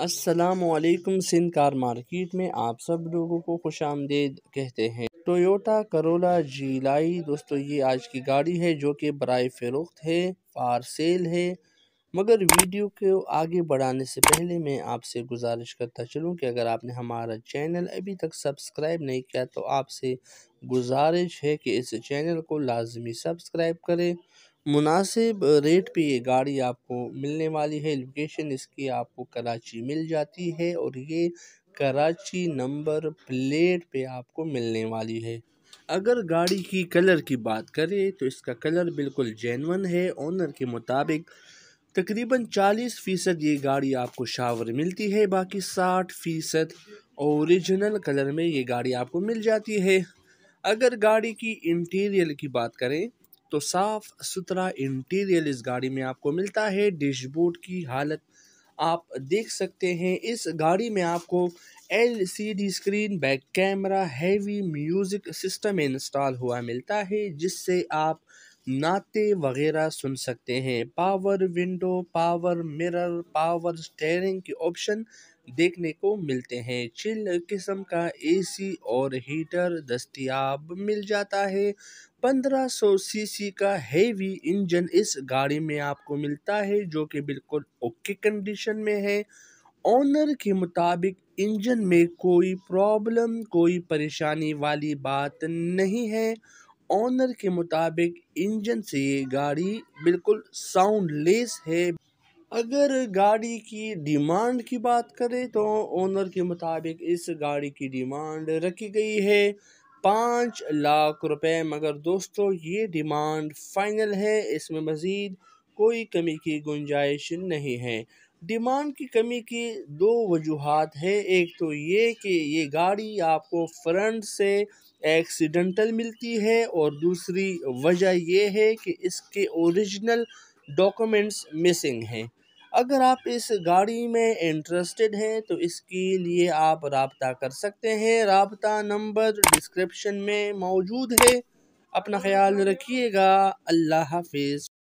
असलकुम Sindh car market में आप सब लोगों को खुश आमदेद कहते हैं टोयोटा करोला जीलाई दोस्तों ये आज की गाड़ी है जो कि बरए फ़रोख्त है फार सेल है मगर वीडियो को आगे बढ़ाने से पहले मैं आपसे गुजारिश करता चलूँ कि अगर आपने हमारा चैनल अभी तक सब्सक्राइब नहीं किया तो आपसे गुजारिश है कि इस चैनल को लाजमी सब्सक्राइब करें मुनासिब रेट पे ये गाड़ी आपको मिलने वाली है लोकेशन इसकी आपको कराची मिल जाती है और ये कराची नंबर प्लेट पे आपको मिलने वाली है अगर गाड़ी की कलर की बात करें तो इसका कलर बिल्कुल जेनवन है ओनर के मुताबिक तकरीबन 40 फ़ीसद ये गाड़ी आपको शावर मिलती है बाकी 60 फ़ीसद औरिजिनल कलर में ये गाड़ी आपको मिल जाती है अगर गाड़ी की इंटीरियर की बात करें तो साफ़ सुथरा इंटीरियर इस गाड़ी में आपको मिलता है डैशबोर्ड की हालत आप देख सकते हैं इस गाड़ी में आपको LCD screen back camera heavy music system install हुआ मिलता है जिससे आप नाते वगैरह सुन सकते हैं power window power mirror power steering के ऑप्शन देखने को मिलते हैं चिल किस्म का एसी और हीटर दस्तियाब मिल जाता है 1500 सीसी का हेवी इंजन इस गाड़ी में आपको मिलता है जो कि बिल्कुल ओके कंडीशन में है ओनर के मुताबिक इंजन में कोई प्रॉब्लम कोई परेशानी वाली बात नहीं है ओनर के मुताबिक इंजन से ये गाड़ी बिल्कुल साउंडलेस है अगर गाड़ी की डिमांड की बात करें तो ओनर के मुताबिक इस गाड़ी की डिमांड रखी गई है पाँच लाख रुपए मगर दोस्तों ये डिमांड फाइनल है इसमें मज़ीद कोई कमी की गुंजाइश नहीं है डिमांड की कमी की दो वजूहत है एक तो ये कि ये गाड़ी आपको फ्रंट से एक्सीडेंटल मिलती है और दूसरी वजह यह है कि इसके ओरिजिनल डॉक्यूमेंट्स मिसिंग हैं अगर आप इस गाड़ी में इंटरेस्टेड हैं तो इसके लिए आप रबता कर सकते हैं रबता नंबर डिस्क्रिप्शन में मौजूद है अपना ख्याल रखिएगा अल्लाह हाफिज़